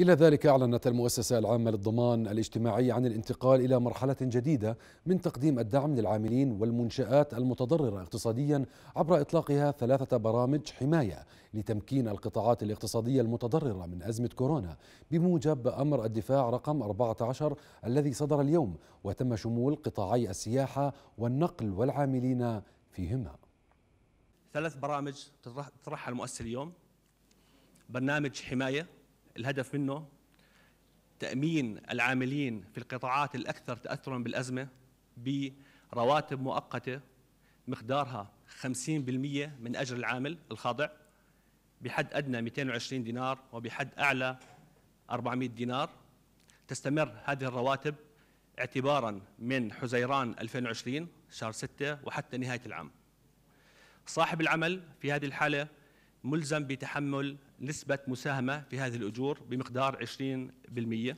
إلى ذلك أعلنت المؤسسة العامة للضمان الاجتماعي عن الانتقال إلى مرحلة جديدة من تقديم الدعم للعاملين والمنشآت المتضررة اقتصاديا عبر إطلاقها ثلاثة برامج حماية لتمكين القطاعات الاقتصادية المتضررة من أزمة كورونا بموجب أمر الدفاع رقم 14 الذي صدر اليوم وتم شمول قطاعي السياحة والنقل والعاملين فيهما ثلاث برامج تطرحها المؤسسة اليوم برنامج حماية الهدف منه تأمين العاملين في القطاعات الأكثر تأثرا بالأزمة برواتب مؤقتة مقدارها 50% من أجر العامل الخاضع بحد أدنى 220 دينار وبحد أعلى 400 دينار تستمر هذه الرواتب اعتبارا من حزيران 2020 شهر 6 وحتى نهاية العام صاحب العمل في هذه الحالة ملزم بتحمل نسبة مساهمة في هذه الأجور بمقدار 20%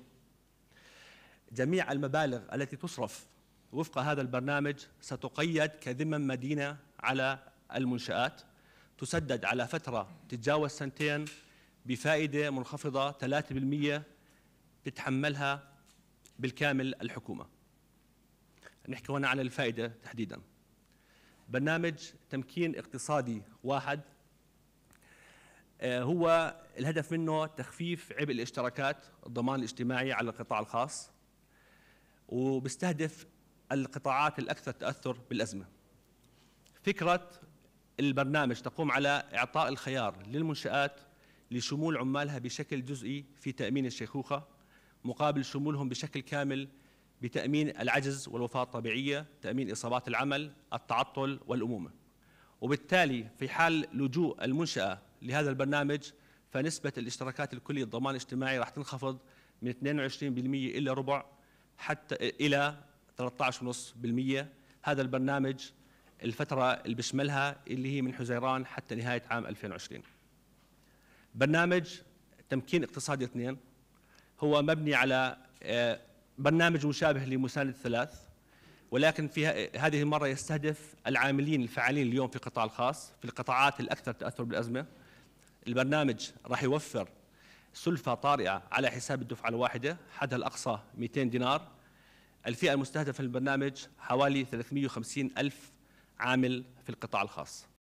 جميع المبالغ التي تصرف وفق هذا البرنامج ستقيد كذمم مدينة على المنشآت تسدد على فترة تتجاوز سنتين بفائدة منخفضة 3% تتحملها بالكامل الحكومة نحكي هنا عن الفائدة تحديدا برنامج تمكين اقتصادي واحد آه، هو الهدف منه تخفيف عبء الاشتراكات الضمان الاجتماعي على القطاع الخاص وبيستهدف القطاعات الأكثر تأثر بالأزمة فكرة البرنامج تقوم على إعطاء الخيار للمنشآت لشمول عمالها بشكل جزئي في تأمين الشيخوخة مقابل شمولهم بشكل كامل بتأمين العجز والوفاة الطبيعية تأمين إصابات العمل التعطل والأمومة وبالتالي في حال لجوء المنشأة لهذا البرنامج فنسبة الاشتراكات الكلية الضمان الاجتماعي راح تنخفض من 22% إلى ربع حتى إلى 13.5% هذا البرنامج الفترة اللي بشملها اللي هي من حزيران حتى نهاية عام 2020 برنامج تمكين اقتصادي اثنين هو مبني على آه، برنامج مشابه لمساند ثلاث ولكن في هذه المرة يستهدف العاملين الفعالين اليوم في القطاع الخاص في القطاعات الأكثر تأثر بالأزمة البرنامج راح يوفر سلفة طارئة على حساب الدفعة الواحدة حدها الأقصى 200 دينار الفئة المستهدفة في البرنامج حوالي 350 ألف عامل في القطاع الخاص